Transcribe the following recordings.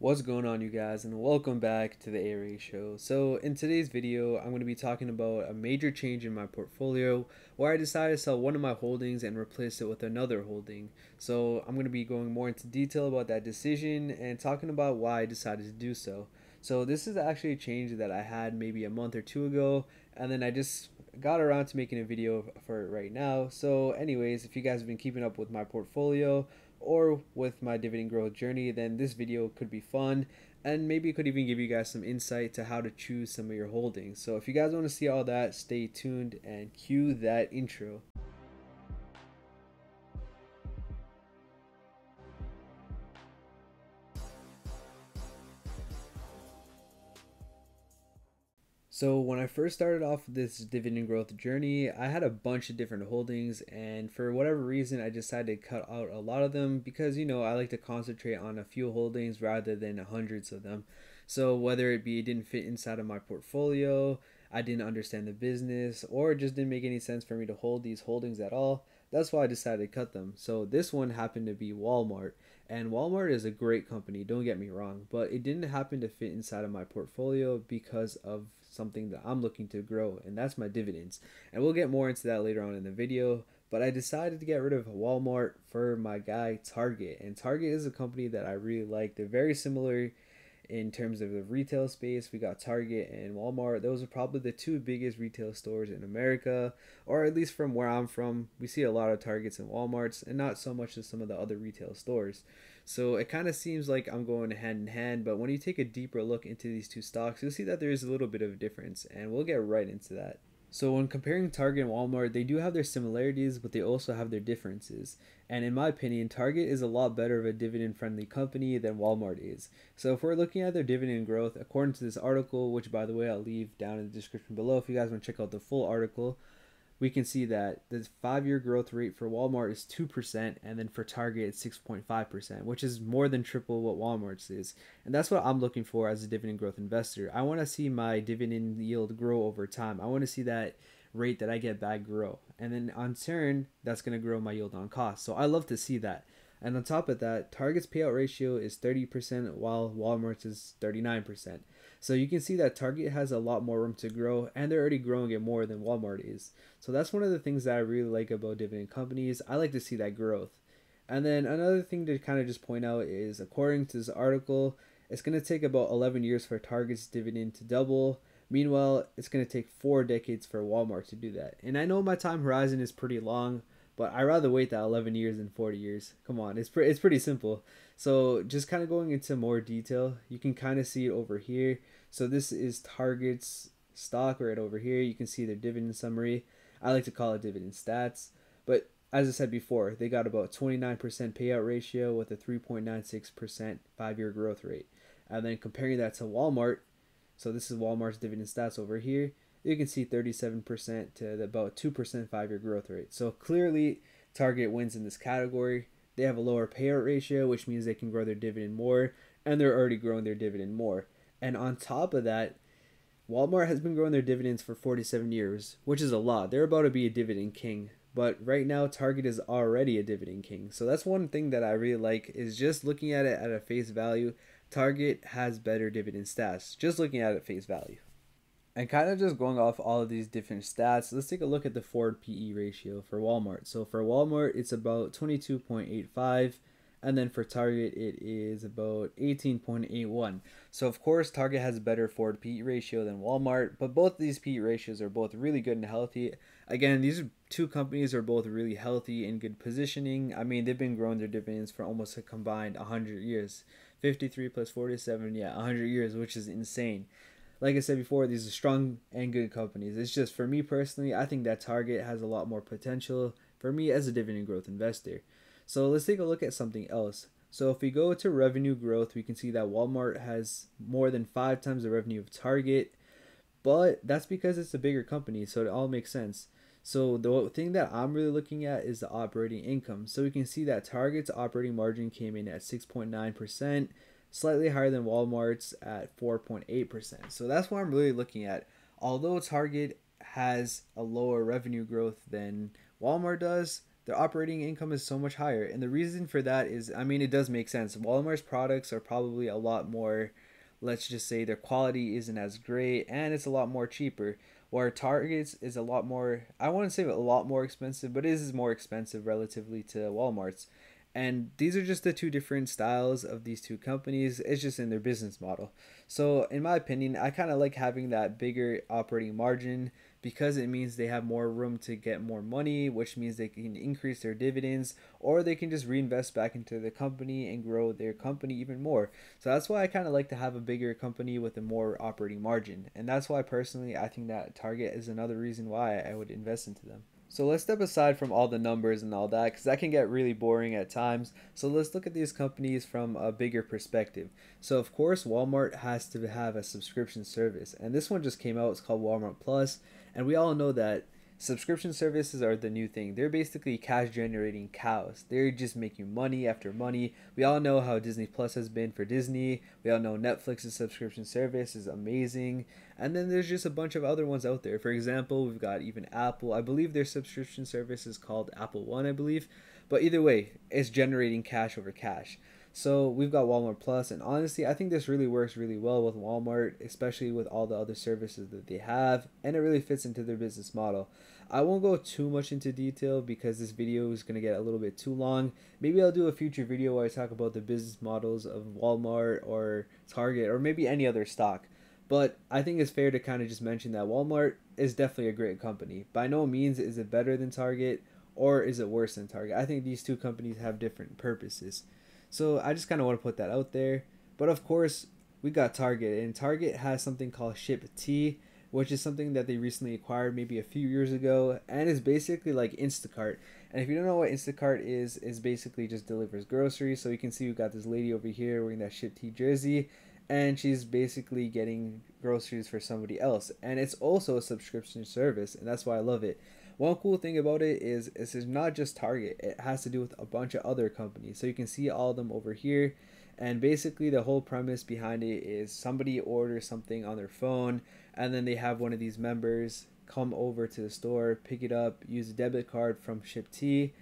What's going on you guys and welcome back to the ARA Show. So in today's video, I'm going to be talking about a major change in my portfolio where I decided to sell one of my holdings and replace it with another holding. So I'm going to be going more into detail about that decision and talking about why I decided to do so. So this is actually a change that I had maybe a month or two ago and then I just got around to making a video for it right now. So anyways, if you guys have been keeping up with my portfolio, or with my dividend growth journey, then this video could be fun and maybe it could even give you guys some insight to how to choose some of your holdings. So if you guys want to see all that, stay tuned and cue that intro. So when I first started off this dividend growth journey, I had a bunch of different holdings and for whatever reason I decided to cut out a lot of them because you know I like to concentrate on a few holdings rather than hundreds of them. So whether it be it didn't fit inside of my portfolio, I didn't understand the business, or it just didn't make any sense for me to hold these holdings at all, that's why I decided to cut them. So this one happened to be Walmart, and Walmart is a great company, don't get me wrong, but it didn't happen to fit inside of my portfolio because of something that I'm looking to grow, and that's my dividends. And we'll get more into that later on in the video. But I decided to get rid of Walmart for my guy Target. And Target is a company that I really like. They're very similar in terms of the retail space we got target and walmart those are probably the two biggest retail stores in america or at least from where i'm from we see a lot of targets and walmarts and not so much as some of the other retail stores so it kind of seems like i'm going hand in hand but when you take a deeper look into these two stocks you'll see that there is a little bit of a difference and we'll get right into that so when comparing Target and Walmart, they do have their similarities, but they also have their differences. And in my opinion, Target is a lot better of a dividend friendly company than Walmart is. So if we're looking at their dividend growth, according to this article, which by the way I'll leave down in the description below if you guys want to check out the full article, we can see that the five year growth rate for Walmart is 2%, and then for Target, it's 6.5%, which is more than triple what Walmart's is. And that's what I'm looking for as a dividend growth investor. I want to see my dividend yield grow over time. I want to see that rate that I get back grow. And then on turn, that's going to grow my yield on cost. So I love to see that. And on top of that, Target's payout ratio is 30%, while Walmart's is 39%. So you can see that Target has a lot more room to grow and they're already growing it more than Walmart is. So that's one of the things that I really like about dividend companies. I like to see that growth. And then another thing to kind of just point out is according to this article, it's going to take about 11 years for Target's dividend to double. Meanwhile, it's going to take four decades for Walmart to do that. And I know my time horizon is pretty long, but I rather wait that 11 years than 40 years. Come on, it's pre- it's pretty simple. So just kind of going into more detail, you can kind of see it over here. So this is Target's stock right over here. You can see their dividend summary. I like to call it dividend stats. But as I said before, they got about 29% payout ratio with a 3.96% five-year growth rate. And then comparing that to Walmart, so this is Walmart's dividend stats over here. You can see 37% to about 2% five-year growth rate. So clearly Target wins in this category. They have a lower payout ratio, which means they can grow their dividend more, and they're already growing their dividend more. And on top of that, Walmart has been growing their dividends for 47 years, which is a lot. They're about to be a dividend king, but right now Target is already a dividend king. So that's one thing that I really like is just looking at it at a face value. Target has better dividend stats, just looking at it at face value and kind of just going off all of these different stats, let's take a look at the forward PE ratio for Walmart. So for Walmart, it's about 22.85, and then for Target, it is about 18.81. So of course, Target has a better forward PE ratio than Walmart, but both these PE ratios are both really good and healthy. Again, these two companies are both really healthy and good positioning. I mean, they've been growing their dividends for almost a combined 100 years. 53 plus 47, yeah, 100 years, which is insane like I said before, these are strong and good companies. It's just for me personally, I think that Target has a lot more potential for me as a dividend growth investor. So let's take a look at something else. So if we go to revenue growth, we can see that Walmart has more than five times the revenue of Target, but that's because it's a bigger company, so it all makes sense. So the thing that I'm really looking at is the operating income. So we can see that Target's operating margin came in at 6.9%, slightly higher than Walmart's at 4.8%. So that's what I'm really looking at. Although Target has a lower revenue growth than Walmart does, their operating income is so much higher. And the reason for that is, I mean, it does make sense. Walmart's products are probably a lot more, let's just say their quality isn't as great and it's a lot more cheaper. Where Target's is a lot more, I wouldn't say a lot more expensive, but it is more expensive relatively to Walmart's. And these are just the two different styles of these two companies. It's just in their business model. So, in my opinion, I kind of like having that bigger operating margin because it means they have more room to get more money, which means they can increase their dividends or they can just reinvest back into the company and grow their company even more. So that's why I kind of like to have a bigger company with a more operating margin. And that's why personally I think that Target is another reason why I would invest into them. So let's step aside from all the numbers and all that because that can get really boring at times. So let's look at these companies from a bigger perspective. So of course Walmart has to have a subscription service and this one just came out. It's called Walmart Plus and we all know that Subscription services are the new thing. They're basically cash generating cows. They're just making money after money. We all know how Disney Plus has been for Disney. We all know Netflix's subscription service is amazing. And then there's just a bunch of other ones out there. For example, we've got even Apple. I believe their subscription service is called Apple One, I believe. But either way, it's generating cash over cash. So we've got Walmart Plus, and honestly, I think this really works really well with Walmart, especially with all the other services that they have, and it really fits into their business model. I won't go too much into detail because this video is going to get a little bit too long. Maybe I'll do a future video where I talk about the business models of Walmart or Target or maybe any other stock. But I think it's fair to kind of just mention that Walmart is definitely a great company. By no means is it better than Target or is it worse than Target. I think these two companies have different purposes. So I just kind of want to put that out there. But of course, we got Target, and Target has something called Ship T, which is something that they recently acquired maybe a few years ago, and is basically like Instacart. And if you don't know what Instacart is, is basically just delivers groceries. So you can see we got this lady over here wearing that Ship T jersey and she's basically getting groceries for somebody else. And it's also a subscription service, and that's why I love it. One cool thing about it is it's not just Target. It has to do with a bunch of other companies. So you can see all of them over here. And basically the whole premise behind it is somebody orders something on their phone and then they have one of these members come over to the store, pick it up, use a debit card from T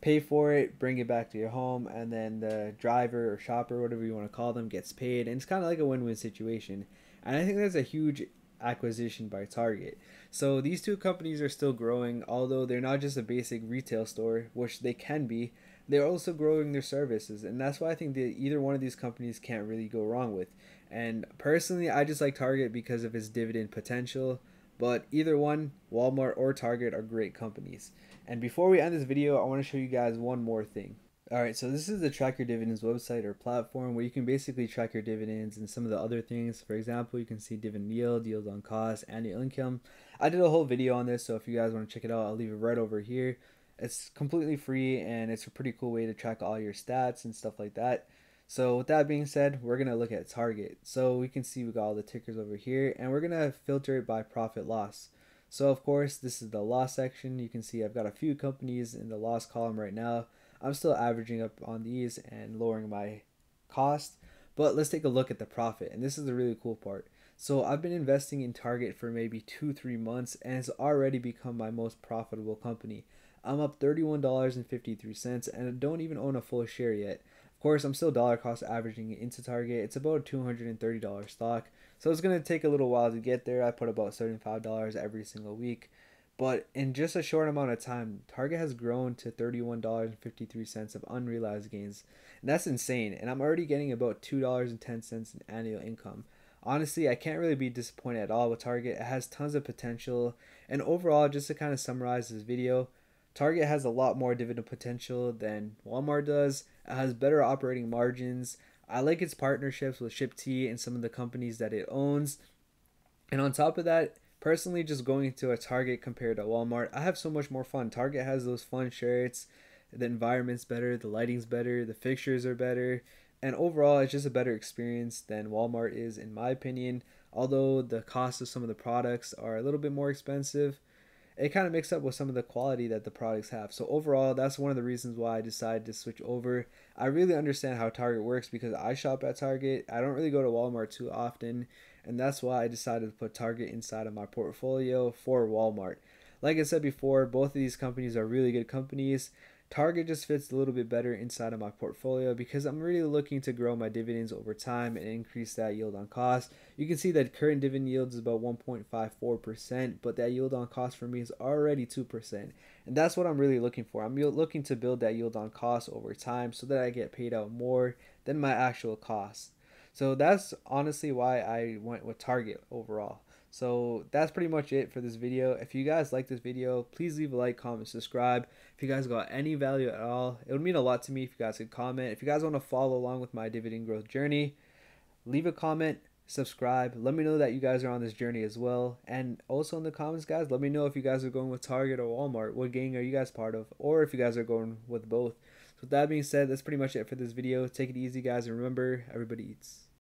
pay for it, bring it back to your home, and then the driver or shopper, whatever you want to call them, gets paid. And it's kind of like a win win situation. And I think that's a huge acquisition by Target. So these two companies are still growing, although they're not just a basic retail store, which they can be. They're also growing their services, and that's why I think that either one of these companies can't really go wrong with. And personally, I just like Target because of its dividend potential, but either one, Walmart or Target, are great companies. And before we end this video, I want to show you guys one more thing. Alright, so this is the Track Your Dividends website or platform where you can basically track your dividends and some of the other things. For example, you can see dividend yield, yield on cost, annual income. I did a whole video on this, so if you guys want to check it out, I'll leave it right over here. It's completely free and it's a pretty cool way to track all your stats and stuff like that. So with that being said, we're going to look at target. So we can see we got all the tickers over here and we're going to filter it by profit loss. So of course, this is the loss section. You can see I've got a few companies in the loss column right now. I'm still averaging up on these and lowering my cost. But let's take a look at the profit. And this is the really cool part. So I've been investing in Target for maybe two, three months and it's already become my most profitable company. I'm up $31.53 and I don't even own a full share yet. Of course, I'm still dollar cost averaging it into Target. It's about $230 stock. So it's going to take a little while to get there. I put about $75 every single week. But in just a short amount of time, Target has grown to $31.53 of unrealized gains. And that's insane. And I'm already getting about $2.10 in annual income. Honestly, I can't really be disappointed at all with Target. It has tons of potential. And overall, just to kind of summarize this video, Target has a lot more dividend potential than Walmart does. It has better operating margins. I like its partnerships with Ship T and some of the companies that it owns. And on top of that, personally, just going to a Target compared to Walmart, I have so much more fun. Target has those fun shirts. The environment's better, the lighting's better, the fixtures are better, and overall, it's just a better experience than Walmart is, in my opinion. Although the cost of some of the products are a little bit more expensive, it kind of mixes up with some of the quality that the products have. So overall, that's one of the reasons why I decided to switch over. I really understand how Target works because I shop at Target. I don't really go to Walmart too often, and that's why I decided to put Target inside of my portfolio for Walmart. Like I said before, both of these companies are really good companies. Target just fits a little bit better inside of my portfolio because I'm really looking to grow my dividends over time and increase that yield on cost. You can see that current dividend yield is about 1.54%, but that yield on cost for me is already 2%. And that's what I'm really looking for. I'm looking to build that yield on cost over time so that I get paid out more than my actual cost. So that's honestly why I went with Target overall. So that's pretty much it for this video. If you guys like this video, please leave a like, comment, subscribe. If you guys got any value at all, it would mean a lot to me if you guys could comment. If you guys want to follow along with my dividend growth journey, leave a comment, subscribe. Let me know that you guys are on this journey as well. And also in the comments, guys, let me know if you guys are going with Target or Walmart. What gang are you guys part of? Or if you guys are going with both. So with that being said, that's pretty much it for this video. Take it easy, guys. And remember, everybody eats.